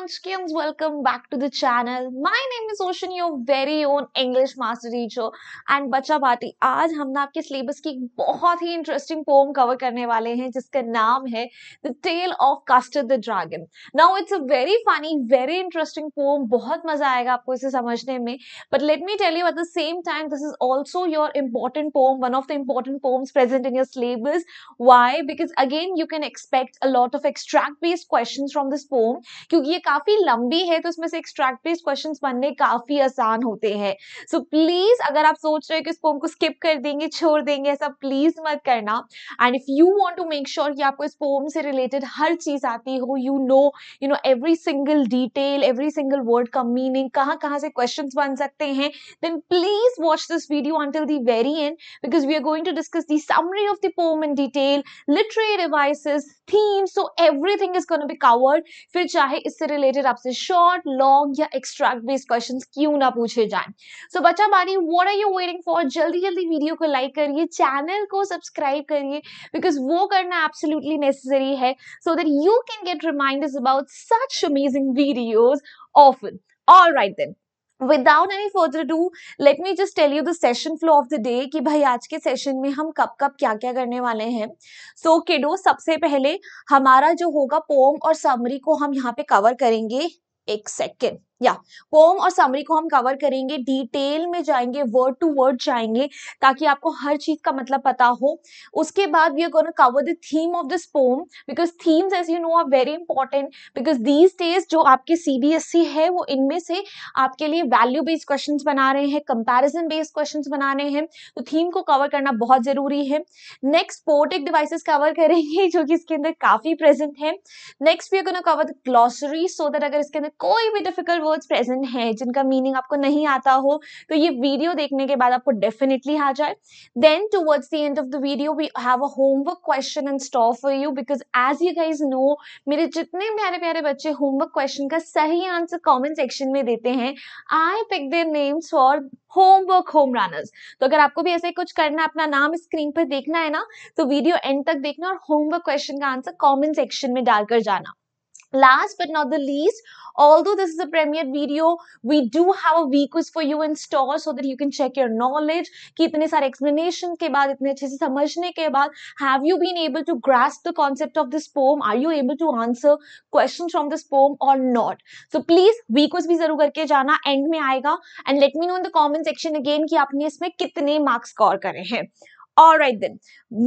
munchkins welcome back to the channel my name is ocean your very own english master teacher and बच्चा party आज हम ना आपके syllabus की बहुत ही इंटरेस्टिंग पोम कवर करने वाले हैं जिसका नाम है the tale of Castor the dragon now it's a very funny very interesting poem बहुत मजा आएगा आपको इसे समझने में but let me tell you at the same time this is also your important poem one of the important poems present in your syllabus why because again you can expect a lot of extract based question from this poem क्योंकि ये काफी लंबी है तो इसमें से extract based question बनने काफी आसान होते हैं सो so, प्लीज अगर आप सोच रहे हो कि इसको हमको स्किप कर देंगे छोड़ देंगे ऐसा प्लीज मत करना and if you want to make sure कि आपको इस पोम से रिलेटेड हर चीज आती हो you know you know every single detail every single word का मीनिंग कहाँ कहाँ से क्वेश्चन बन सकते हैं then please watch this video until the very end because we are going to discuss the summary of the poem in detail literary devices theme so everything is gonna be covered फिर चाहे इससे related आपसे short long या extract based question क्यों ना पूछे जाए सो so, बच्चा बारी what are you waiting for जल्दी जल्दी वीडियो को लाइक करिए चैनल को सब्सक्राइब करिए बिकॉज वो करना एब्सोल्युटली नेसेसरी है so that you can get remind about such amazing videos often All right then. Without any further do let me just tell you the session flow of the day कि भाई आज के session में हम कब कब क्या क्या करने वाले हैं सो so, किडो सबसे पहले हमारा जो होगा पोम और समरी को हम यहाँ पे कवर करेंगे एक सेकेंड या पोम और समरी को हम कवर करेंगे डिटेल में जाएंगे वर्ड टू वर्ड जाएंगे ताकि आपको हर चीज का मतलब पता हो उसके बाद we are cover the theme of this poem because themes as you know are very important because these days जो आपके सीबीएसई e है वो इनमें से आपके लिए वैल्यू बेस्ड क्वेश्चन बना रहे हैं कंपेरिजन बेस्ड क्वेश्चन बना रहे हैं तो थीम को कवर करना बहुत जरूरी है नेक्स्ट पोर्टिक डिवाइसेस कवर करेंगे जो कि इसके अंदर काफी प्रेजेंट है next we are cover the glossary so that अगर इसके अंदर कोई भी डिफिकल्ट वर्ड्स प्रेजेंट हैं जिनका मीनिंग आपको नहीं आता हो तो ये वीडियो देखने के बाद आपको डेफिनेटली आ जाए then towards the end of the video we have a homework question and stop for you because as you guys know मेरे जितने प्यारे प्यारे बच्चे होमवर्क क्वेश्चन का सही आंसर कॉमेंट सेक्शन में देते हैं I pick their names for homework home runners तो अगर आपको भी ऐसे कुछ करना है अपना नाम स्क्रीन पर देखना है ना तो वीडियो एंड तक देखना और होमवर्क क्वेश्चन का आंसर कॉमेंट सेक्शन में डालकर जाना last but not the least Although this is a premiere video, we do have a week quiz for you in store so that you can check your knowledge ki itne sare explanation ke baad itne acche se samajhne ke baad have you been able to grasp the concept of this poem? Are you able to answer questions from this poem or not? So please week quiz bhi zarur karke jana end mein aayega and let me know in the comment section again ki aapne isme kitne marks score kare hain All right then.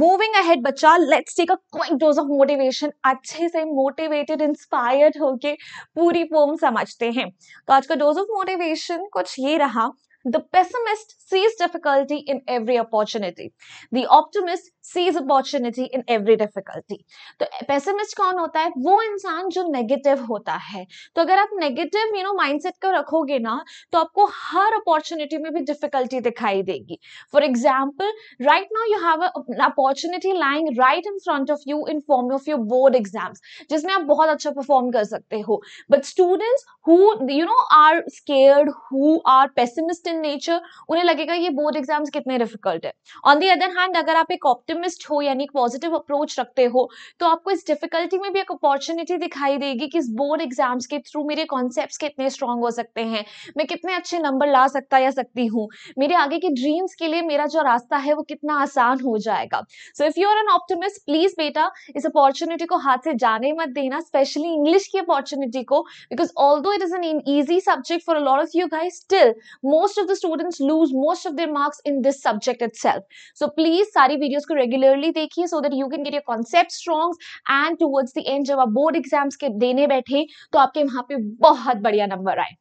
Moving ahead बच्चा let's take a quick dose of motivation अच्छे से motivated inspired होके पूरी pome समझते हैं तो आज का डोज ऑफ मोटिवेशन कुछ ये रहा The pessimist sees difficulty in every opportunity. The optimist sees opportunity in every difficulty. तो pessimist कौन होता है वो इंसान जो negative होता है तो अगर आप negative you know mindset का रखोगे ना तो आपको हर opportunity में भी difficulty दिखाई देगी For example, right now you have an opportunity lying right in front of you in form of your board exams जिसमें आप बहुत अच्छा perform कर सकते हो But students who you know are scared, who are pessimist in nature उन्हें लगेगा ये बोर्ड एग्जाम्स कितने डिफिकल्ट है ऑन दी अदर हैंड अगर आप एक ऑप्टिमिस्ट हो यानी पॉजिटिव अप्रोच रखते हो तो आपको इस डिफिकल्टी में भी एक अपॉर्चुनिटी दिखाई देगी कि इस बोर्ड एग्जाम्स के थ्रू मेरे कॉन्सेप्ट कितने स्ट्रांग हो सकते हैं मैं कितने अच्छे नंबर ला सकता या सकती हूँ मेरे आगे के ड्रीम्स के लिए मेरा जो रास्ता है वो कितना आसान हो जाएगा so if you are an optimist please बेटा इस अपॉर्चुनिटी को हाथ से जाने मत देना स्पेशली इंग्लिश की अपॉर्चुनिटी को because although it is an easy subject for a lot of you guys still most of the students lose most of their marks in this subject itself. So please सारी videos ko regularly देखिए so that you can get your concept strong and towards the end jab आप board exams ke dene baithe to aapke वहाँ pe bahut badhiya number aaye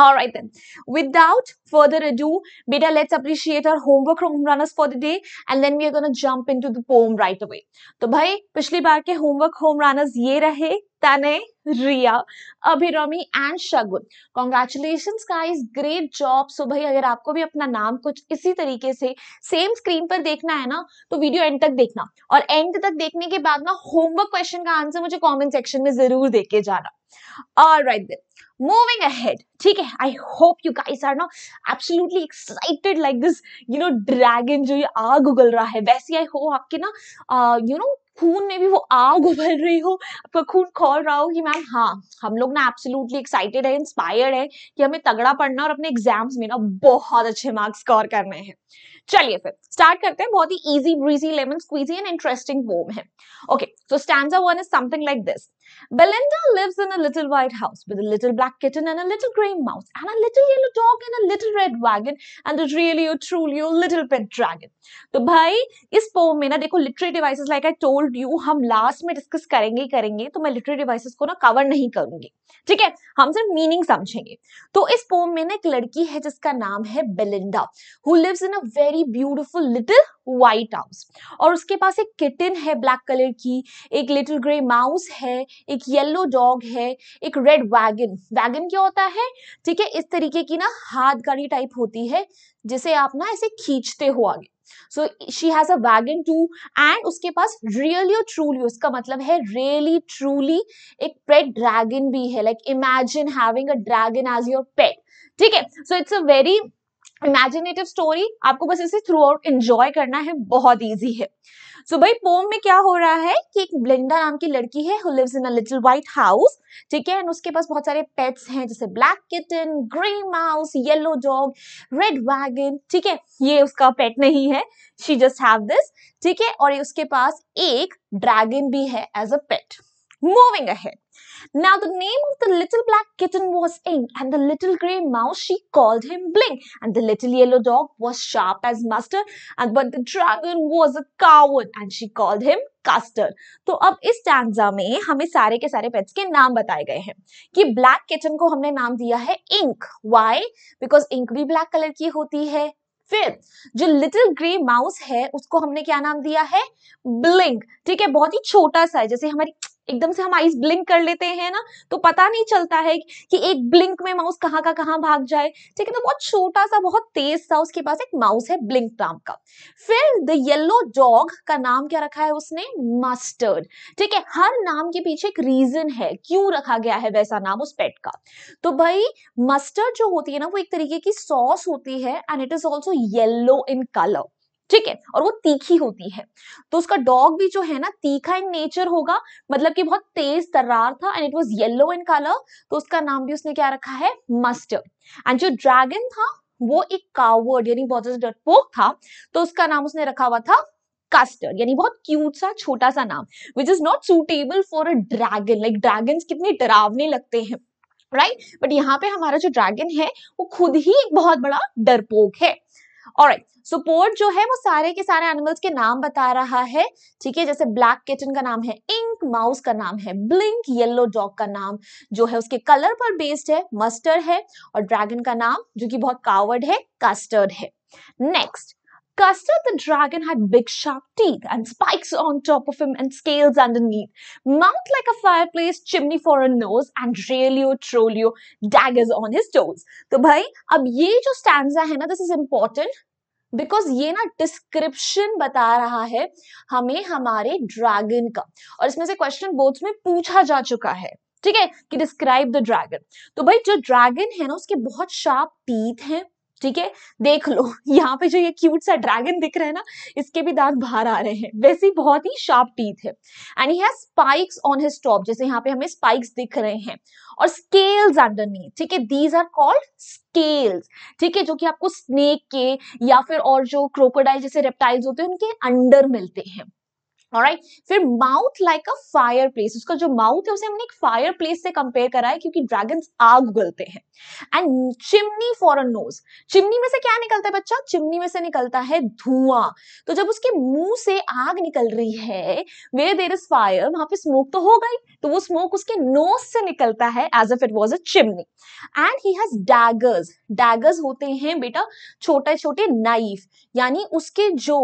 All right then. Without further ado, beta, let's appreciate our homework home runners for the day, and then we are going to jump into the poem right away. to bhai pichli baar ke homework home runners ye rahe Tane, Riya Abhirami and Shagun congratulation guys great job so भाई अगर आपको भी अपना नाम कुछ इसी तरीके से सेम स्क्रीन पर देखना है ना तो वीडियो एंड तक देखना और एंड तक देखने के बाद ना होमवर्क क्वेश्चन का आंसर मुझे कमेंट सेक्शन में जरूर देके जाना Alright then. Moving ahead, ठीक है I hope you guys are ना absolutely excited like this you know dragon जो ये आग उगल रहा है वैसे आई होप आपके ना यू uh, नो खून में भी वो आग उबल रही हो आपका खून खोल रहा हो कि मैम हाँ हम लोग ना एब्सोल्युटली एक्साइटेड है इंस्पायर्ड है कि हमें तगड़ा पढ़ना और अपने एग्जाम्स में ना बहुत अच्छे मार्क्स स्कोर करने हैं चलिए फिर स्टार्ट करते हैं बहुत ही easy breezy lemon squeezy and interesting poem है okay so stanza one is something like this Belinda lives in a little white house with a little black kitten and a little grey mouse and a little yellow dog and a little red wagon and a really a truly a little pet dragon. तो भाई इस poem में ना देखो literary devices like I told told you हम last में discuss करेंगे करेंगे तो मैं लिटरेरी डिवाइसेस को ना कवर नहीं करूंगी ठीक है हम सिर्फ मीनिंग समझेंगे तो इस पोम में ना एक लड़की है जिसका नाम है Belinda who lives in a very beautiful little white house और उसके पास एक किटन है ब्लैक कलर की एक लिटिल ग्रे माउस है एक येल्लो डॉग है एक रेड वैगन वैगन क्या होता है ठीक है इस तरीके की ना हाथ गाड़ी टाइप होती है जिसे आप ना ऐसे खींचते हो आगे so she has a wagon too and उसके पास रियली और ट्रूली उसका मतलब है रियली ट्रूली एक पेट ड्रैगन भी है like imagine having a dragon as your pet ठीक है so it's a very imaginative story आपको बस इसे थ्रू आउट एंजॉय करना है बहुत ईजी है सो so, भाई पोम में क्या हो रहा है कि एक ब्लिंडा नाम की लड़की है who lives in a little white house ठीक है एंड उसके पास बहुत सारे पेट्स हैं जैसे black kitten grey mouse yellow dog red wagon ठीक है ये उसका पेट नहीं है शी जस्ट हैव दिस ठीक है और उसके पास एक ड्रैगन भी है as a pet Moving ahead. Now, the name of the little black kitten was ink and the little grey mouse she called him Bling, and the little yellow dog was sharp as mustard, and but the dragon was a coward, and she called him Custard तो अब इस टैंजा में हमें सारे के सारे pets के नाम बताए गए हैं कि ब्लैक किचन को हमने नाम दिया है इंक वाई बिकॉज इंक भी ब्लैक कलर की होती है फिर जो लिटिल ग्रे माउस है उसको हमने क्या नाम दिया है ब्लिंक ठीक है बहुत ही छोटा सा है जैसे हमारी एकदम से हम आइस ब्लिंक कर लेते हैं ना तो पता नहीं चलता है कि एक ब्लिंक में माउस कहाँ का कहाँ भाग जाए ठीक है तो बहुत छोटा सा बहुत तेज सा उसके पास एक माउस है ब्लिंक नाम का फिर द येलो डॉग का नाम क्या रखा है उसने मस्टर्ड ठीक है हर नाम के पीछे एक रीजन है क्यों रखा गया है वैसा नाम उस पेट का तो भाई मस्टर्ड जो होती है ना वो एक तरीके की सॉस होती है and it is also yellow in colour ठीक है और वो तीखी होती है तो उसका डॉग भी जो है ना तीखा इन नेचर होगा मतलब कि बहुत तेज तर्रार था and it was yellow in colour तो उसका नाम भी उसने क्या रखा है मस्टर्ड एंड जो ड्रैगन था वो एक कावर्ड यानी बहुत ज्यादा डरपोक था तो उसका नाम उसने रखा हुआ था कस्टर्ड यानी बहुत क्यूट सा छोटा सा नाम which is not suitable for a dragon like dragon कितने डरावने लगते हैं राइट right? बट यहाँ पे हमारा जो ड्रैगन है वो खुद ही एक बहुत बड़ा डरपोक है और सो पोर्ट जो है वो सारे के सारे एनिमल्स के नाम बता रहा है ठीक है जैसे ब्लैक किचन का नाम है इंक माउस का नाम है ब्लिंक येलो डॉग का नाम जो है उसके कलर पर बेस्ड है मस्टर्ड है और ड्रैगन का नाम जो कि बहुत कावर्ड है कस्टर्ड है next Custard the dragon had big sharp teeth and spikes on top of him and scales underneath, mouth like a fireplace, chimney for a nose, and Relio Trollio daggers on his toes. तो भाई अब ये जो stanza है ना this is important because ये ना description बता रहा है हमें हमारे ड्रैगन का और इसमें से क्वेश्चन बोथ में पूछा जा चुका है ठीक है कि डिस्क्राइब द ड्रैगन तो भाई जो ड्रैगन है ना उसके बहुत शार्प टीथ हैं ठीक है देख लो यहाँ पे जो ये क्यूट सा ड्रैगन दिख रहा है ना इसके भी दांत बाहर आ रहे हैं वैसे ही बहुत ही शार्प टीथ है and he has spikes on his top जैसे यहाँ पे हमें स्पाइक्स दिख रहे हैं और स्केल्स अंडरनीथ ठीक है दीज आर कॉल्ड स्केल्स ठीक है जो कि आपको स्नेक के या फिर और जो क्रोकोडाइल जैसे रेप्टाइल्स होते हैं उनके अंडर मिलते हैं राइट right? फिर mouth like a fireplace उसका जो माउथ है उसे हमने एक फायर प्लेस से कंपेयर करा है क्योंकि ड्रैगन आग उगलते हैं and chimney for a nose chimney में से क्या निकलता है बच्चा चिमनी में से निकलता है धुआं तो जब उसके मुंह से आग निकल रही है वे देर इज फायर वहां पे स्मोक तो हो गई तो वो स्मोक उसके नोज से निकलता है as if it was a chimney and he has daggers daggers होते हैं बेटा छोटे छोटे नाइफ यानी उसके जो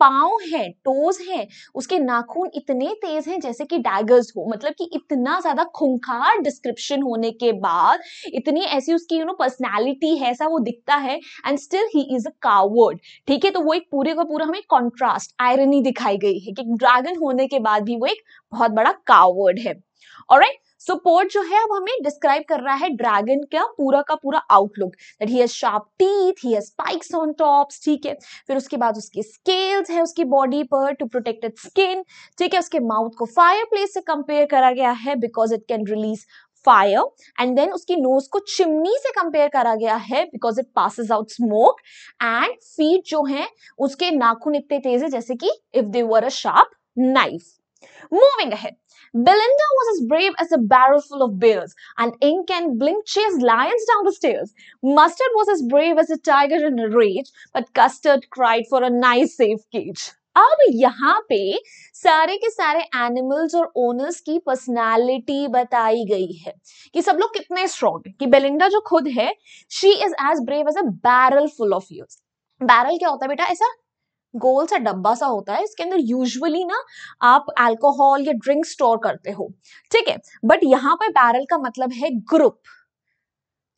पाव है टोज है उसके नाखून इतने तेज हैं जैसे कि डैगर्स हो मतलब कि इतना ज्यादा खुंखार डिस्क्रिप्शन होने के बाद इतनी ऐसी उसकी यू नो पर्सनैलिटी है ऐसा वो दिखता है and still he is a coward ठीक है तो वो एक पूरे का पूरा हमें कॉन्ट्रास्ट आयरनी दिखाई गई है कि ड्रैगन होने के बाद भी वो एक बहुत बड़ा कावर्ड है और राइट सो so, पोर्ट जो है अब हमें डिस्क्राइब कर रहा है ड्रैगन का पूरा का पूरा outlook that he has sharp teeth he has spikes on tops ठीक है फिर उसके बाद उसकी स्केल्स हैं उसकी बॉडी पर टू प्रोटेक्टेड स्किन ठीक है उसके माउथ को फायर प्लेस से कंपेयर करा गया है because it can release fire and then उसकी नोज को चिमनी से कंपेयर करा गया है because it passes out smoke and feet जो है उसके नाखून इतने तेज है जैसे कि if they were a sharp knife Moving ahead, Belinda was as brave as a barrel full of bears, and Ink and Blink chased lions down the stairs. Mustard was as brave as a tiger in a rage, but Custard cried for a nice safe cage. अब यहाँ पे सारे के सारे animals और owners की personality बताई गई है कि सब लोग कितने स्ट्रॉन्ग है कि बेलिंडा जो खुद है she is as brave as a barrel full of use barrel क्या होता है बेटा ऐसा गोल सा डब्बा सा होता है इसके अंदर यूजुअली ना आप अल्कोहल या ड्रिंक स्टोर करते हो ठीक है बट यहाँ पर बैरल का मतलब है ग्रुप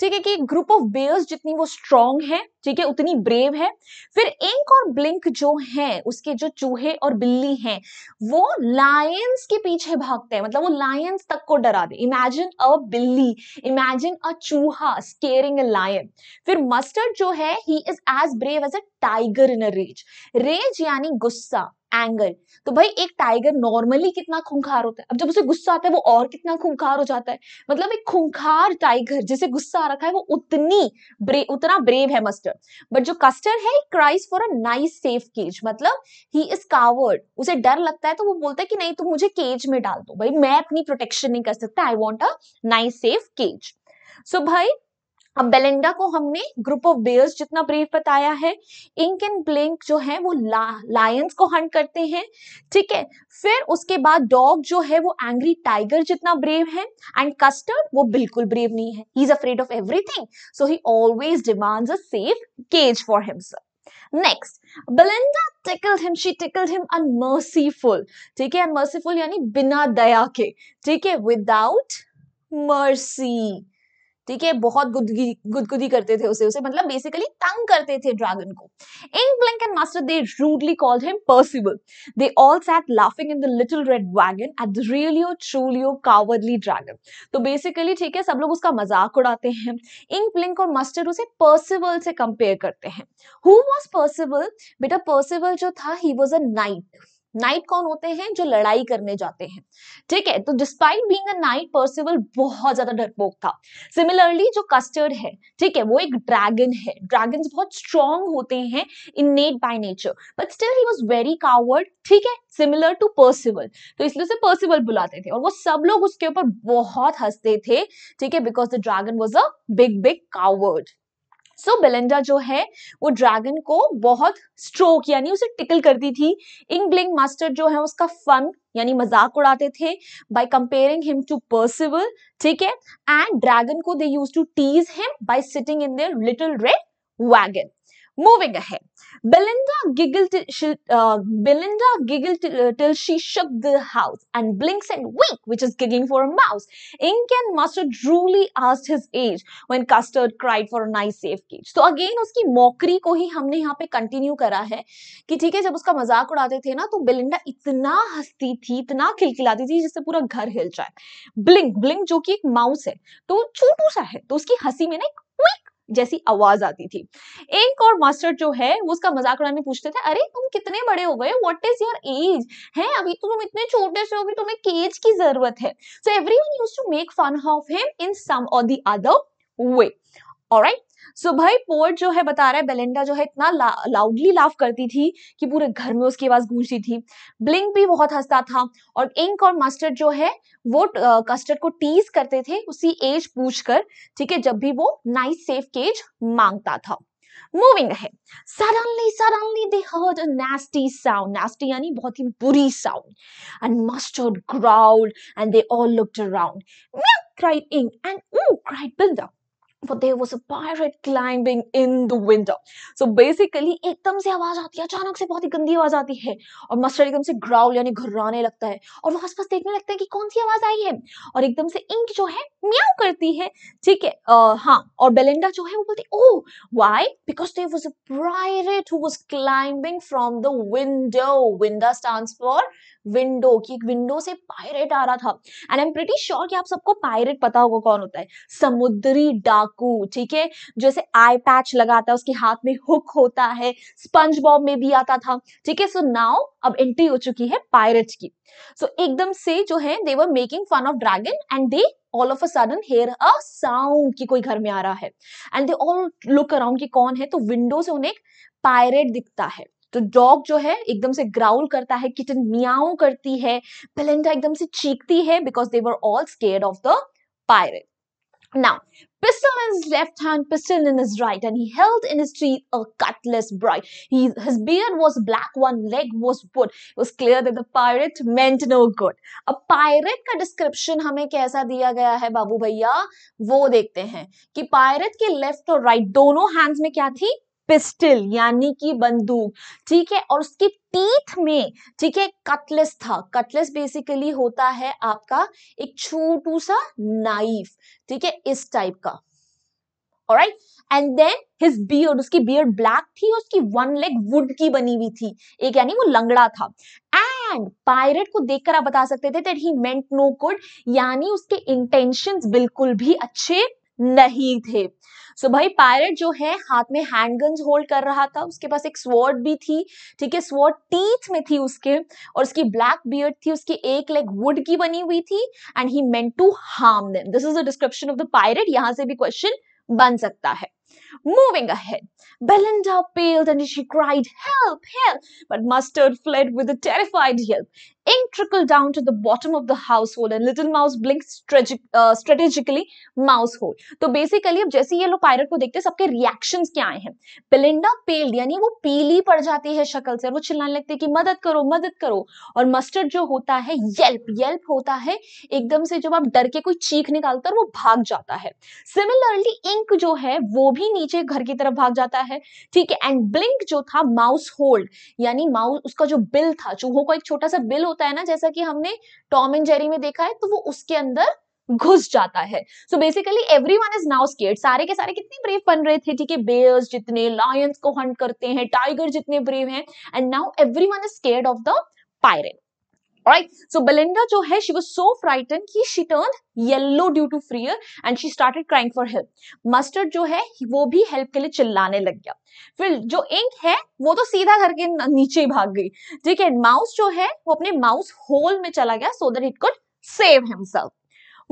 ठीक है कि ग्रुप ऑफ बेयर्स जितनी वो स्ट्रांग है ठीक है उतनी ब्रेव है फिर इंक और ब्लिंक जो है उसके जो चूहे और बिल्ली हैं वो लायंस के पीछे भागते हैं मतलब वो लायंस तक को डरा दे इमेजिन अ बिल्ली इमेजिन अ चूहा स्केयरिंग अ लायन फिर मस्टर्ड जो है he is as brave as a tiger in a rage rage यानी गुस्सा एंगल तो भाई एक टाइगर नॉर्मली कितना खूंखार होता है अब जब उसे गुस्सा आता है वो और कितना खूंखार हो जाता है मतलब एक खूंखार टाइगर जिसे गुस्सा आ रखा है वो उतनी ब्रे, उतना ब्रेव है मस्टर बट जो कस्टर है cries for a nice safe cage मतलब ही इज कावर्ड उसे डर लगता है तो वो बोलता है कि नहीं तुम मुझे केज में डाल दो भाई मैं अपनी प्रोटेक्शन नहीं कर सकता I want a nice safe cage so भाई अब बेलेंडा को हमने ग्रुप ऑफ बेयर्स जितना ब्रीफ बताया है इंक एंड ब्लिंक जो है वो लायंस को हंट करते हैं ठीक है फिर उसके बाद डॉग जो है वो एंग्री टाइगर जितना ब्रेव है एंड कस्टर्ड वो बिल्कुल ब्रेव नहीं है he is afraid of everything so he always demands a safe cage for himself next Belinda tickled him she tickled him unmerciful ठीक है अनमर्सीफुल यानी बिना दया के ठीक है विदाउट मर्सी ठीक है बहुत गुदगुदी करते थे उसे उसे मतलब बेसिकली तंग करते थे ड्रैगन को Ink Blink and Mustard they rudely called him Percival they all sat laughing in the little red wagon at the realio trulio cowardly dragon तो बेसिकली ठीक है सब लोग उसका मजाक उड़ाते हैं इंक ब्लिंक और मास्टर उसे पर्सिबल से कंपेयर करते हैं हु वॉज पर्सिबल बेटा पर्सिबल जो था he was a knight knight कौन होते हैं जो लड़ाई करने जाते हैं ठीक है तो despite being a knight Percival बहुत ज्यादा डरपोक था सिमिलरली जो कस्टर्ड है ठीक है वो एक ड्रैगन है ड्रैगन बहुत स्ट्रॉन्ग होते हैं innate by nature but still he was very coward ठीक है सिमिलर टू पर्सिवल तो इसलिए उसे पर्सिवल बुलाते थे और वो सब लोग उसके ऊपर बहुत हंसते थे ठीक है because the dragon was a big big coward so so, Belinda जो है वो ड्रैगन को बहुत स्ट्रोक यानी उसे टिकल करती थी इंग्लिंग मास्टर जो है उसका फन यानी मजाक उड़ाते थे by comparing him to Percival ठीक है एंड ड्रैगन को they use to tease him by sitting in their little red wagon Moving ahead, Belinda giggled, she, uh, Belinda giggled till, uh, till she shook the house and blinks and wink which is giggling for a mouse. Ink and Mustard truly asked his age when Custard cried for a nice safe cage. so again उसकी मौकरी को ही हमने यहाँ पे continue करा है कि ठीक है जब उसका मजाक उड़ाते थे ना तो belinda इतना हंसती थी इतना खिलखिलाती थी जिससे पूरा घर हिल जाए blink blink जो कि एक mouse है तो छोटू सा है तो उसकी हंसी में ना एक जैसी आवाज आती थी एक और मास्टर जो है उसका मजाक उड़ाने पूछते थे अरे तुम कितने बड़े हो गए वट इज योर एज है अभी तो तुम इतने छोटे से हो कि तुम्हें केज की जरूरत है so everyone use to make fun of him in some और the other way alright so भाई पोर्ट जो है बता रहा है बेलिंडा जो है इतना ला, लाउडली लाफ करती थी कि पूरे घर में उसकी आवाज गूंजती थी ब्लिंक भी बहुत हंसता था और इंक और मस्टर्ड जो है वो कस्टर्ड को टीज करते थे उसी एज पूछ कर ठीक है जब भी वो नाइस सेफ केज मांगता था मूविंग है suddenly suddenly they heard a nasty sound nasty यानी बहुत ही बुरी sound and mustard growled and they all looked around meow cried ink and ooh cried Binda but there was a pirate climbing in the window. So basically एकदम से आवाज आती है अचानक से बहुत ही गंदी आवाज आती है और मस्टर एकदम से ग्राउल यानी घर्राने लगता है और वो आसपास देखने लगता है कि कौन सी आवाज आई है और एकदम से इंक जो है म्याऊ करती है ठीक है हाँ और बेलेंडा जो है वो बोलती oh why because there was a pirate who was climbing from the window winda stand for window की विंडो से पायरेट आ रहा था and I am pretty sure कि आप सबको पायरेट पता होगा कौन होता है समुद्री डाकू ठीक है जैसे आई पैच लगाता है उसके हाथ में हुक होता है स्पंज बॉब में भी आता था ठीक है सो नाउ अब एंट्री हो चुकी है पायरेट की सो so, एकदम से जो है they were making fun of dragon and they all of a sudden hear a sound की कोई घर में आ रहा है and they all look around कि कौन है तो विंडो से उन्हें पायरेट दिखता है तो डॉग जो है एकदम से ग्राउल करता है किटन मियाओ करती है पेलेंडा एकदम से चीखती है because they were all scare of the pirate Now, pistol in his left hand, pistol in his right, and he held in his teeth a cutlass bright. He, his beard was black, one leg was wood. It was clear that the pirate meant no good. A pirate का description हमें कैसा दिया गया है बाबू भैया वो देखते हैं कि pirate के left और right दोनों hands में क्या थी पिस्टल यानी कि बंदूक ठीक है और उसकी टीथ में ठीक है कटलेस था कटलेस बेसिकली होता है आपका एक छोटू सा नाइफ ठीक है इस टाइप का right and then his beard उसकी बियर्ड ब्लैक थी उसकी वन लेग वुड की बनी हुई थी एक यानी वो लंगड़ा था एंड पायरेट को देखकर आप बता सकते थे that he meant no good यानी उसके इंटेंशंस बिल्कुल भी अच्छे नहीं थे सो so भाई पायलट जो है हाथ में हैंडगन्स होल्ड कर रहा था उसके पास एक स्वॉर्ड भी थी ठीक है स्वॉर्ड टीथ में थी उसके और उसकी ब्लैक बियर्ड थी उसकी एक लेग वुड की बनी हुई थी and he meant to harm them this is the description of the pirate यहां से भी क्वेश्चन बन सकता है Moving ahead, Belinda paled and she cried, Help, help! But Mustard fled with a terrified yelp. Ink trickled down to the bottom of the household and Little Mouse blinked strategically mouse hole तो basically अब जैसे ये लोग pilot को देखते हैं सबके reactions क्या आए हैं बेलिंडा पेल्ड यानी वो पीली पड़ जाती है शक्ल से और वो चिल्लाने लगती है कि मदद mustard मदद करो और yelp, yelp होता है येल्प येल्प होता है एकदम से जब आप डर के कोई चीख निकालता है वो भाग जाता है सिमिलरली इंक जो है वो नीचे घर की तरफ भाग जाता है ठीक है एंड ब्लिंक जो था माउस होल्ड यानी माउस उसका जो बिल था चूहों का एक छोटा सा बिल होता है ना जैसा कि हमने टॉम एंड जेरी में देखा है तो वो उसके अंदर घुस जाता है so basically every one is now scared सारे के सारे कितने ब्रेव बन रहे थे ठीक है बेयर्स जितने लायंस को हंट करते हैं टाइगर जितने ब्रेव हैं and now every one is scared of the pirate Right, so Belinda jo hai, she was so frightened कि she turned yellow due to fear and she started crying for help. Mustard जो है वो भी help के लिए चिल्लाने लग गया फिर जो इंक है वो to सीधा घर के नीचे ही भाग गई ठीक mouse माउस जो है वो अपने माउस होल में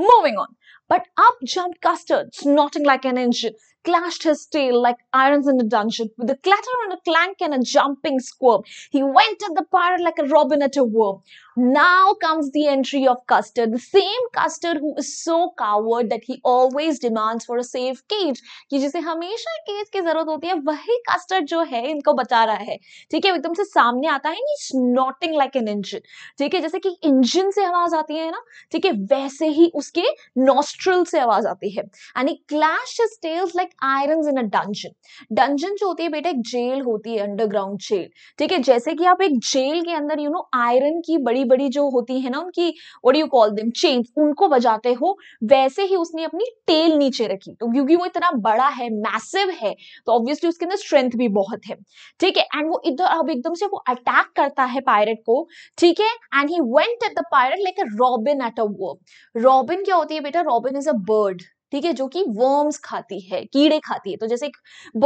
Moving on. But up jumped Custard, snorting like an engine, clashed his tail like irons in a dungeon. With a clatter and a clank and a jumping squirm, he went at the pirate like a robin at a worm. Now comes the entry of Custer, the same Custer who is so coward that he always demands for a safe cage. कि जिसे हमेशा cage की जरूरत होती है वही custard जो है इनको बचा रहा है ठीक है एकदम से सामने आता है snorting like an engine ठीक है जैसे कि engine से आवाज आती है ना ठीक है वैसे ही उसके नॉस्ट्रल से आवाज आती है and clash tails like iron in a dungeon dungeon जो होती है बेटा एक जेल होती है अंडरग्राउंड जेल ठीक है जैसे कि आप एक जेल के अंदर यू नो आयरन की बड़ी बड़ी बड़ी जो होती है ना उनकी what you call them chain उनको बजाते हो वैसे ही उसने अपनी टेल नीचे रखी तो क्योंकि वो इतना बड़ा है मैसिव है तो ऑब्वियसली उसके अंदर स्ट्रेंथ भी बहुत है ठीक है एंड वो इधर अब एकदम से वो अटैक करता है पायरेट को ठीक है and he went at the pirate like a robin at a worm robin क्या होती है बेटा रॉबिन इज अ बर्ड ठीक है जो कि वर्म्स खाती है कीड़े खाती है तो जैसे एक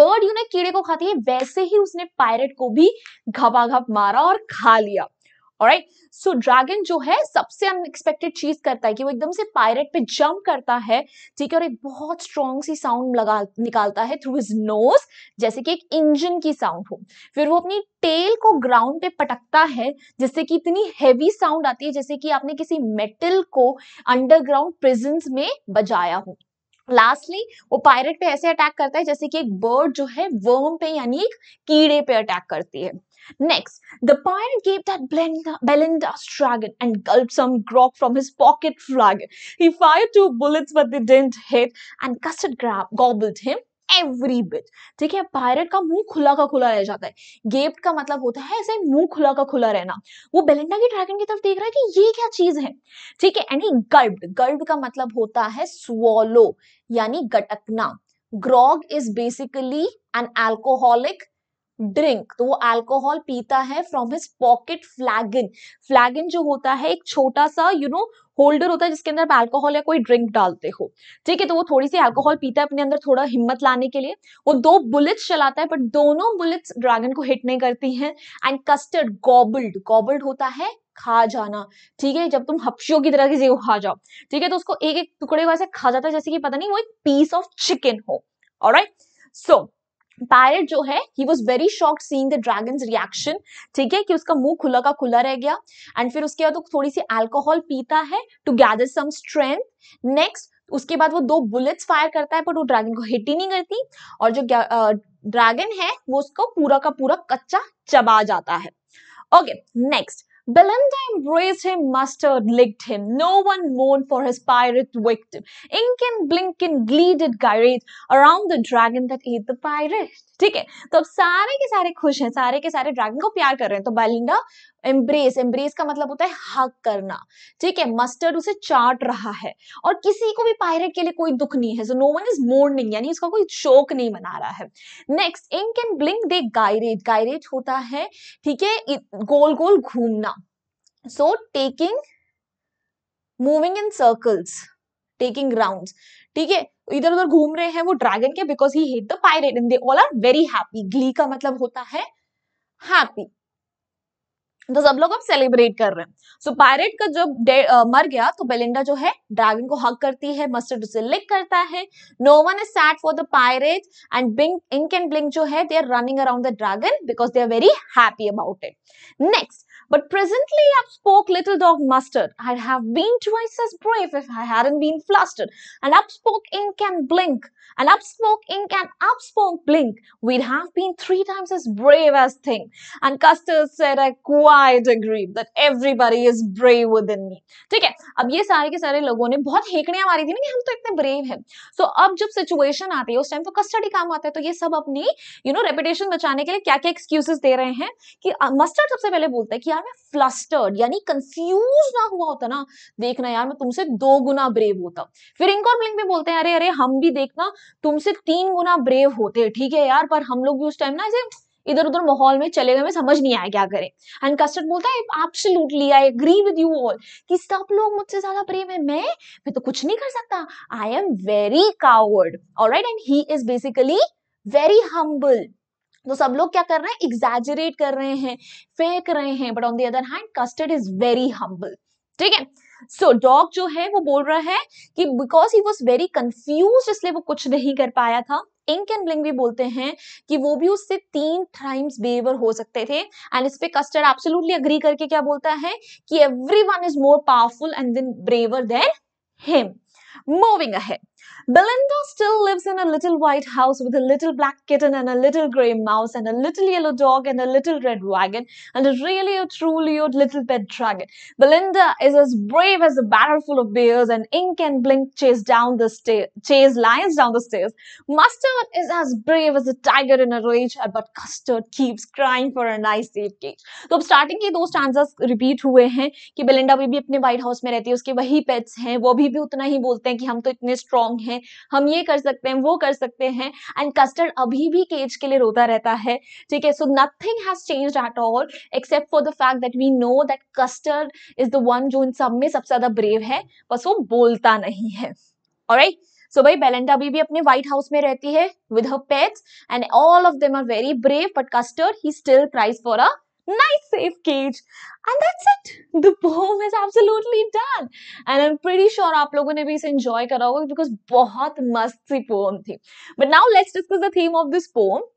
बर्ड यू ना कीड़े को खाती है वैसे ही उसने पायरेट को भी घपाघप मारा और खा लिया राइट सो ड्रैगन जो है सबसे अनएक्सपेक्टेड चीज करता है कि वो एकदम से पायरेट पे जंप करता है ठीक है और एक बहुत स्ट्रॉन्ग सी साउंड लगा निकालता है थ्रू हिज नोज जैसे कि एक इंजन की साउंड हो फिर वो अपनी टेल को ग्राउंड पे पटकता है जिससे कि इतनी हेवी साउंड आती है जैसे कि आपने किसी मेटल को अंडरग्राउंड प्रिजन्स में बजाया हो लास्टली वो पायरेट पे ऐसे अटैक करता है जैसे कि एक बर्ड जो है वर्म पे यानी एक कीड़े पे अटैक करती है Next, the pirate gave that Belinda, Belinda's dragon and gulped some grog from his pocket flagon. He fired two bullets, but they didn't hit, and Custard Grab gobbled him every bit ठीक है pirate का मुंह खुला का खुला रह जाता है गेप्ट का मतलब होता है ऐसे मुंह खुला का खुला रहना वो बेलिंडा की ड्रैगन की तरफ देख रहा है कि ये क्या चीज है ठीक है एंड गर्ब गर्ब का मतलब होता है स्वॉलो यानी गटकना grog is basically an alcoholic drink तो वो अल्कोहल पीता है from his pocket flagon flagon जो होता है एक छोटा सा यू नो होल्डर होता है जिसके अंदर आप अल्कोहल या कोई ड्रिंक डालते हो ठीक है तो वो थोड़ी सी अल्कोहल पीता है अपने अंदर थोड़ा हिम्मत लाने के लिए वो दो बुलेट्स चलाता है बट दोनों बुलेट्स ड्रैगन को हिट नहीं करती हैं एंड कस्टर्ड गॉबल्ड गॉबल्ड होता है खा जाना ठीक है जब तुम हपशियों की तरह किसी को खा जाओ ठीक है तो उसको एक एक टुकड़े को ऐसे खा जाता है जैसे कि पता नहीं वो एक पीस ऑफ चिकन हो और सो right? पैरट जो है he was very shocked seeing the dragon reaction ठीक है कि उसका मुंह खुला का खुला रह गया एंड फिर उसके बाद वो तो थोड़ी सी अल्कोहल पीता है to gather some strength next उसके बाद वो दो बुलेट्स फायर करता है पर वो ड्रैगन को हिट ही नहीं करती और जो ड्रैगन है वो उसको पूरा का पूरा कच्चा चबा जाता है okay next Belinda embraced him, mustard licked him. No one mourned for his pirate victim. Ink and Blinkin gleed gyrate around the dragon that ate the pirate. ठीक है तो अब सारे के सारे खुश हैं सारे के सारे ड्रैगन को प्यार कर रहे हैं तो बेलिंडा एम्ब्रेस एम्ब्रेस का मतलब होता है हक करना ठीक है मस्टर्ड उसे चाट रहा है और किसी को भी पायरेट के लिए कोई दुख नहीं है so no one is mourning यानी उसका कोई शोक नहीं मना रहा है next Ink and Blink they gyrate gyrate होता है ठीक है गोल गोल घूमना so taking moving in circles taking round ठीक है इधर उधर घूम रहे हैं वो ड्रैगन के because he hate the pirate and they all are very happy glee का मतलब होता है हैप्पी तो सब लोग अब सेलिब्रेट कर रहे हैं सो so, पायरेट का जब आ, मर गया तो बेलिंडा जो है ड्रैगन को हक करती है मस्टर्ड उसे लिक करता है no one is sad for the pirate and Blink Ink and Blink जो है they are running around the dragon because they are very happy about it next But presently up spoke little dog mustard. I'd have been twice as brave if I hadn't been flustered. And up spoke ink and blink. And up spoke ink and up spoke blink. We'd have been three times as brave as thing. And Custer said, I quite agree that everybody is brave within me. ठीक है अब ये सारे के सारे लोगों ने बहुत हेकड़ियां मारी थी ना कि हम तो इतने ब्रेव हैं सो so, अब जब सिचुएशन आती है उस टाइम तो कस्टडी काम आता है तो ये सब अपनी यू नो रेपुटेशन बचाने के लिए क्या क्या एक्सक्यूजेस दे रहे हैं कि मस्टर्ड सबसे पहले बोलता है कि यार होता मैं फ्लस्टर्ड यानी कंफ्यूज ना हुआ होता ना देखना यार मैं तुमसे दो गुना ब्रेव होता फिर इनकॉर ब्लिंक में बोलते हैं अरे अरे हम भी देखना तुमसे तीन गुना ब्रेव होते ठीक है यार पर हम लोग भी उस टाइम ना ऐसे इधर उधर माहौल में चले गए समझ नहीं आया क्या करें एंड कस्टर्ड बोलता है absolutely I agree with you all कि सब लोग मुझसे ज्यादा प्रेम है मैं मैं तो कुछ नहीं कर सकता I am very coward alright and he is basically very humble तो सब लोग क्या कर रहे हैं एग्जैजरेट कर रहे हैं फेंक रहे हैं but on the other hand Custard is very humble ठीक है सो so, डॉग जो है वो बोल रहा है कि because he was very confuse इसलिए वो कुछ नहीं कर पाया था इंक एंड ब्लिंग भी बोलते हैं कि वो भी उससे तीन टाइम्स बिहेवर हो सकते थे एंड इस पे कस्टर्ड एब्सोल्युटली अग्री करके क्या बोलता है कि every one is more powerful and then braver than him moving ahead Belinda still lives in a little white house with a little black kitten and a little grey mouse and a little yellow dog and a little red wagon and a really a truly old little pet dragon. Belinda is as brave as a barrel full of bears and Ink and Blink chase down the stairs, chase lions down the stairs. Mustard is as brave as a tiger in a rage, but Custard keeps crying for a nice safe cage. So, starting ki के दो repeat repeat hain ki Belinda bhi bhi apne white house mein rehti hai, uske wahi pets hain, wo bhi bhi utna hi bolte hain ki कि to itne strong strong है हम ये कर सकते हैं वो कर सकते हैं एंड कस्टर्ड अभी भी केज के लिए रोता रहता है ठीक है so nothing has change at all except for the fact that we know that Custard is the one जो इन सब में सबसे ज्यादा ब्रेव है बस वो बोलता नहीं है और सो so, भाई अभी भी अपने व्हाइट हाउस में रहती है with her pets and all of them are very brave but Custard he still cries for a nice safe cage and that's it the poem is absolutely done and i'm pretty sure aap logon ne bhi ise enjoy kara because bahut mast si poem thi but now let's discuss the theme of this poem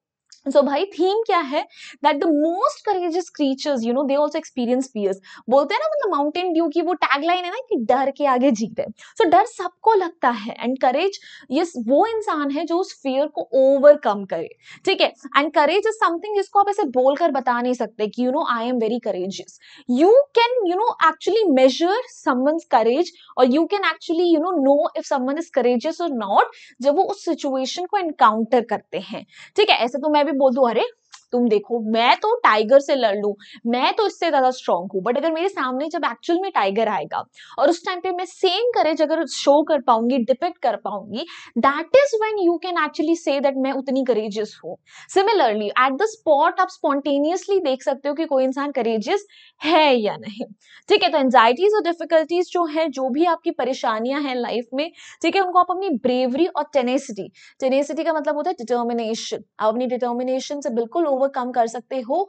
so so, भाई theme क्या है that the most courageous creatures you know they also experience fears बोलते हैं ना मतलब Mountain Dew की वो tagline है ना कि डर के आगे जीत है सो so, डर सबको लगता है एंड करेज ये वो इंसान है जो उस फियर को ओवरकम करे ठीक है एंड करेज इज समथिंग जिसको आप ऐसे बोलकर बता नहीं सकते कि you know I am very courageous you can you know actually measure someone's courage और you can actually you know know if someone is courageous और नॉट जब वो उस सिचुएशन को एनकाउंटर करते हैं ठीक है ऐसे तो मैं भी बोल अरे तुम देखो मैं तो टाइगर से लड़ लू मैं तो इससे ज्यादा स्ट्रांग हूँ बट अगर मेरे सामने जब एक्चुअल में टाइगर आएगा और उस टाइम पे मैं सेम करेज अगर शो कर पाऊंगी डिपेक्ट कर पाऊंगी that is when you can actually say that मैं उतनी करेजियस हूँ सिमिलरली एट द स्पॉट आप स्पॉन्टेनियसली देख सकते हो कि कोई इंसान करेजियस है या नहीं ठीक है तो एंजाइटीज और डिफिकल्टीज जो है जो भी आपकी परेशानियां हैं लाइफ में ठीक है उनको आप अपनी ब्रेवरी और टेनेसिटी टेनेसिटी का मतलब होता है डिटर्मिनेशन आप अपनी डिटर्मिनेशन से बिल्कुल ओवरकम कर सकते हो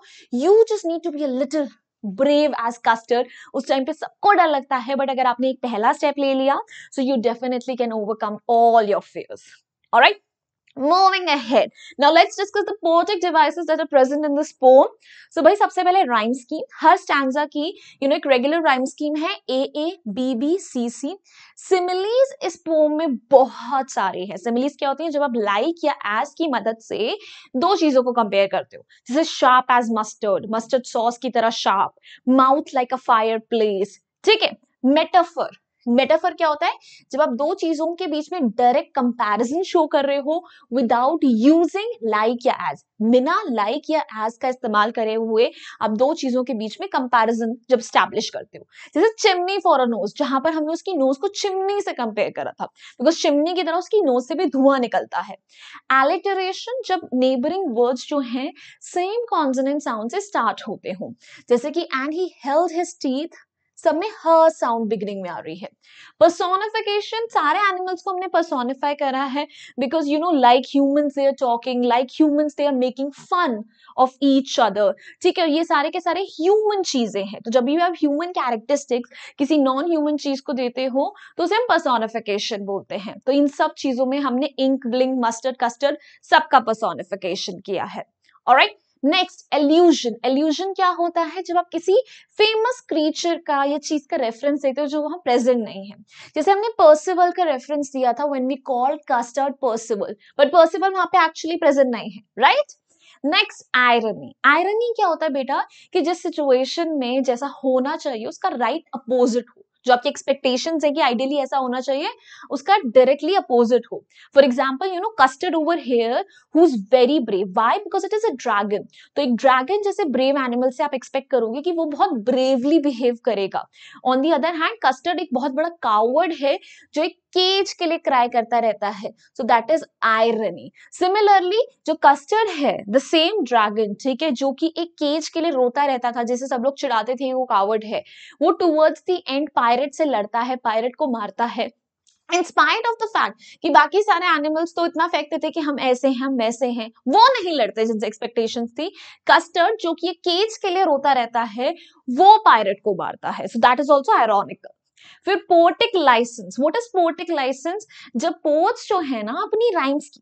you just need to be a little brave as Custard उस टाइम पे सबको डर लगता है बट अगर आपने एक पहला स्टेप ले लिया so you definitely can overcome all your fears right Moving ahead. Now let's discuss the poetic devices that are present in this poem. So भाई सबसे पहले rhyme scheme. हर stanza की you know एक regular rhyme scheme है A A B B C C. Similes इस poem में बहुत सारे हैं. Similes क्या होती हैं जब आप like या as की मदद से दो चीजों को compare करते हो. जैसे sharp as mustard, mustard sauce की तरह sharp, mouth like a fireplace. ठीक है. Metaphor मेटाफर क्या होता है जब आप दो चीजों के बीच में डायरेक्ट कंपैरिजन शो कर रहे हो विदाउट यूजिंग लाइक या एज बिना लाइक या एज का इस्तेमाल करे हुए आप दो चीजों के बीच में कंपैरिजन जब स्टैब्लिश करते हो जैसे चिमनी फॉर अ नोज जहां पर हमने उसकी नोज को चिमनी से कंपेयर करा था बिकॉज तो चिमनी की तरह उसकी नोज से भी धुआं निकलता है एलिटरेशन जब नेबरिंग वर्ड्स जो हैं सेम कॉन्सोनेंट साउंड से स्टार्ट होते हो जैसे कि and he held his teeth सब में हर साउंड बिगनिंग में आ रही है पर्सोनिफिकेशन सारे एनिमल्स को हमने पर्सोनिफाई करा है because you know like human they are talking like human they are making fun of each other ठीक है ये सारे के सारे ह्यूमन चीजें हैं तो जब भी आप ह्यूमन कैरेक्टरिस्टिक्स किसी नॉन ह्यूमन चीज को देते हो तो उसे हम पर्सोनिफिकेशन बोलते हैं तो इन सब चीजों में हमने इंक इंकलिंग मस्टर्ड कस्टर्ड सबका पर्सोनिफिकेशन किया है और राइट नेक्स्ट एल्यूजन एल्यूजन क्या होता है जब आप किसी फेमस क्रिएचर का या चीज का रेफरेंस देते हो जो वहां प्रेजेंट नहीं है जैसे हमने पर्सिवल का रेफरेंस दिया था when we called Custard Percival but Percival वहां पे एक्चुअली प्रेजेंट नहीं है right right? Next irony irony क्या होता है बेटा कि जिस सिचुएशन में जैसा होना चाहिए उसका राइट right अपोजिट हो जो आपकी एक्सपेक्टेशन है कि आइडियली ऐसा होना चाहिए उसका डायरेक्टली अपोजिट हो for example you know Custard over here who is very brave why because it is a dragon तो एक ड्रैगन जैसे ब्रेव एनिमल से आप एक्सपेक्ट करोगे कि वो बहुत ब्रेवली बिहेव करेगा on the other hand Custard एक बहुत बड़ा कावर्ड है जो एक केज के लिए क्राई करता रहता है so that is irony similarly जो कस्टर्ड है द सेम ड्रैगन ठीक है जो कि एक केज के लिए रोता रहता था जैसे सब लोग चिड़ाते थे वो कावर्ड है वो टूवर्ड्स दी एंड पायरेट से लड़ता है पायरेट को मारता है इंस्पाइट ऑफ द फैक्ट कि बाकी सारे एनिमल्स तो इतना फेंकते थे कि हम ऐसे हैं हम वैसे हैं वो नहीं लड़ते जिनसे एक्सपेक्टेशंस थी कस्टर्ड जो कि केज के लिए रोता रहता है वो पायरेट को मारता है so that is also ironical फिर poetic licence what is poetic licence जब पोर्ट्स जो है ना अपनी राइम्स की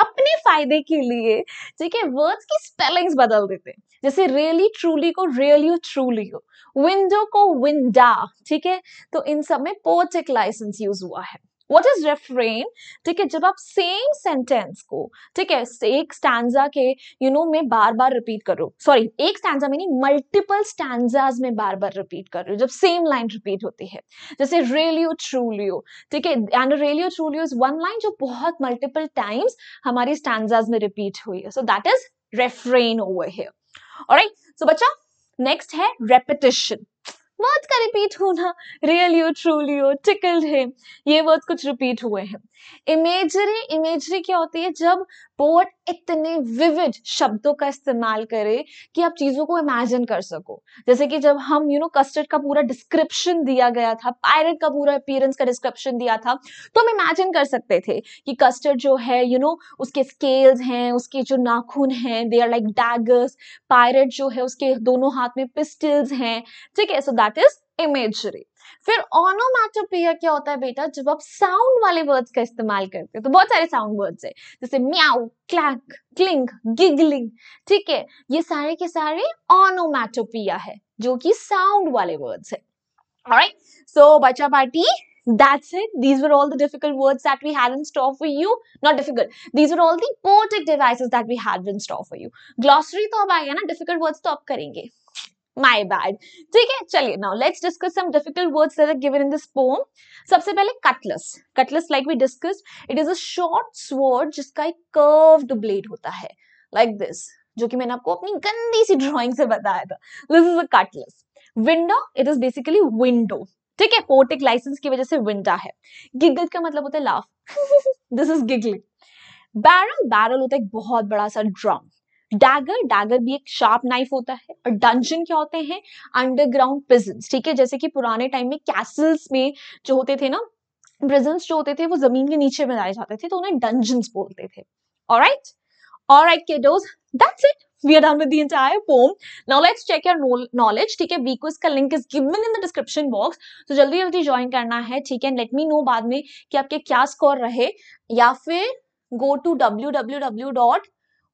अपने फायदे के लिए ठीक है वर्ड्स की स्पेलिंग्स बदल देते हैं जैसे रियली ट्रूली को रियली ट्रूली को विंडो को विंडा ठीक है तो इन सब में पोर्टिक लाइसेंस यूज हुआ है वट इज रेफरेन ठीक है जब आप सेम सेंटेंस को ठीक है एक स्टैंडा के यू नो में बार बार रिपीट करो सॉरी एक स्टैंडा में नहीं मल्टीपल स्टैंडाज में बार बार रिपीट कर रहे हो जब सेम लाइन रिपीट होती है जैसे रेलियो ट्रूलियो ठीक है and realio trulio is one line जो बहुत मल्टीपल टाइम्स हमारी स्टैंडाज में रिपीट हुई है so that is reference over here right so बच्चा नेक्स्ट है रेपिटेशन वर्ड का रिपीट होना realio trulio tickled him ये वर्ड कुछ रिपीट हुए हैं इमेजरी इमेजरी क्या होती है जब पोएट इतने विविड शब्दों का इस्तेमाल करे कि आप चीजों को इमेजिन कर सको जैसे कि जब हम यू नो कस्टर्ड का पूरा डिस्क्रिप्शन दिया गया था पायरेट का पूरा अपीयरेंस का डिस्क्रिप्शन दिया था तो हम इमेजिन कर सकते थे कि कस्टर्ड जो है यू you नो know, उसके स्केल्स हैं उसके जो नाखून हैं they are like daggers pirate जो है उसके दोनों हाथ में पिस्टल्स हैं ठीक है सो दैट इज इमेजरी फिर ऑनोमैटोपिया क्या होता है बेटा जब आप साउंड वाले वर्ड्स का इस्तेमाल करते हो तो बहुत सारे साउंड वर्ड्स है जैसे म्याऊ क्लैक क्लिंग गिगलिंग ठीक है ये सारे के सारे ऑनोमैटोपिया है जो कि साउंड वाले वर्ड्स है right? so bacha party, that's it. These were all the difficult words that we had in store for you. Not difficult. These were all the important devices that we had in store for you. Glossary तो अब na difficult words तो अब karenge. My bad ठीक है चलिए now let's discuss some difficult words that are given in this poem सबसे पहले cutlass cutlass like we discuss it is a short sword जिसका एक कर्व्ड ब्लेड होता है लाइक like दिस जो कि मैंने आपको अपनी गंदी सी ड्राइंग से बताया था this is a cutlass window it is basically window ठीक है पोर्टिक लाइसेंस की वजह से विंडा है गिगल का मतलब होता है laugh this is giggling barrel barrel होता है एक बहुत बड़ा सा ड्रम डैगर डैगर भी एक शार्प नाइफ होता है और डंजन क्या होते हैं अंडरग्राउंड प्रिजन ठीक है जैसे कि पुराने टाइम में कैसल्स में जो होते थे ना प्रिजन जो होते थे वो जमीन के नीचे बनाए जाते थे तो उन्हें डंजन बोलते थे alright alright kiddos that's it we are done with the entire poem now let's check your knowledge ठीक है का link is given in the description box तो जल्दी जल्दी ज्वाइन करना है ठीक है लेट मी नो बाद में कि आपके क्या स्कोर रहे या फिर go to W W W dot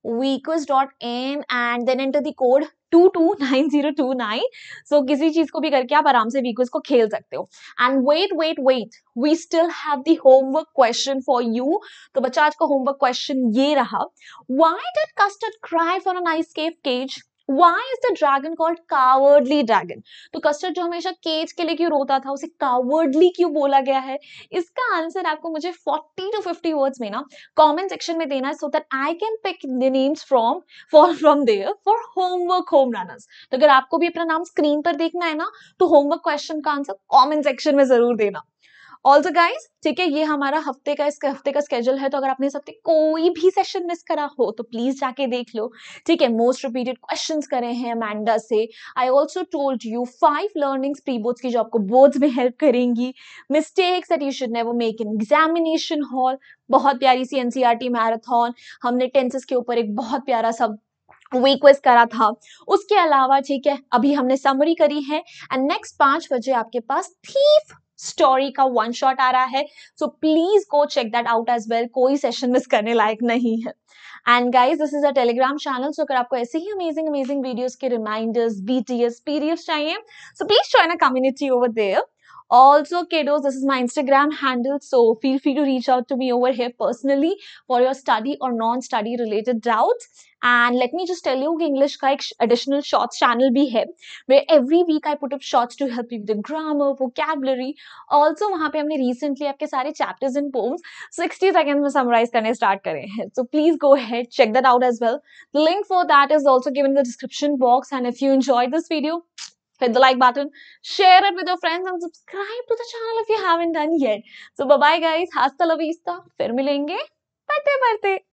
code and then enter the code nine so किसी चीज को भी करके आप आराम से वीकस को खेल सकते हो and wait wait wait we still have the homework question for you तो बच्चा आज का होमवर्क क्वेश्चन ये रहा why did Custard cry for an ice cage why is the dragon called cowardly dragon तो कस्टर्ड जो हमेशा केज के लिए क्यों रोता था उसे कावर्डली क्यों बोला गया है इसका आंसर आपको मुझे फोर्टी टू फिफ्टी वर्ड्स में ना कॉमेंट सेक्शन में देना है so that I can pick the names from for from there for homework home runners तो अगर आपको भी अपना नाम स्क्रीन पर देखना है ना तो होमवर्क क्वेश्चन का आंसर कॉमेंट सेक्शन में जरूर देना ऑल्सो गाइज ठीक है ये हमारा हफ्ते का इसके हफ्ते का स्केड्यूल है तो अगर आपने इस हफ्ते कोई भी सेशन मिस करा हो तो प्लीज जाके देख लो ठीक है मोस्ट रिपीटेड क्वेश्चन करे हैं अमेंडा से I also told you five learnings pre boards की जो आपको बोर्ड्स में हेल्प करेंगी mistakes that you should never make in examination hall बहुत प्यारी सी एनसीआरटी मैराथन e हमने टेंसेस के ऊपर एक बहुत प्यारा सब रिक्वेस्ट करा था उसके अलावा ठीक है अभी हमने समरी करी है एंड नेक्स्ट पांच बजे आपके पास थीफ स्टोरी का वन शॉट आ रहा है so please go check that out as well कोई सेशन मिस करने लायक नहीं है and guys this is a Telegram channel so अगर आपको ऐसे ही अमेजिंग अमेजिंग वीडियोज के रिमाइंडर्स बीटीएस पीरियड्स चाहिए so please join a community over there Also, kiddos, this is my Instagram handle. So feel free to reach out to me over here personally for your study or non-study related doubts. And let me just tell you English का एक additional shorts channel भी है where every week I put up shorts to help you with the grammar, vocabulary. Also वहाँ पे हमने recently आपके सारे chapters and poems 60 seconds में summarize करने start करे हैं. So please go ahead, check that out as well. The link for that is also given in the description box. And if you enjoyed this video, hit the like button, share it with your friends and subscribe to the channel if you haven't done yet. So bye bye guys, hasta la vista, fir milenge पढ़ते पढ़ते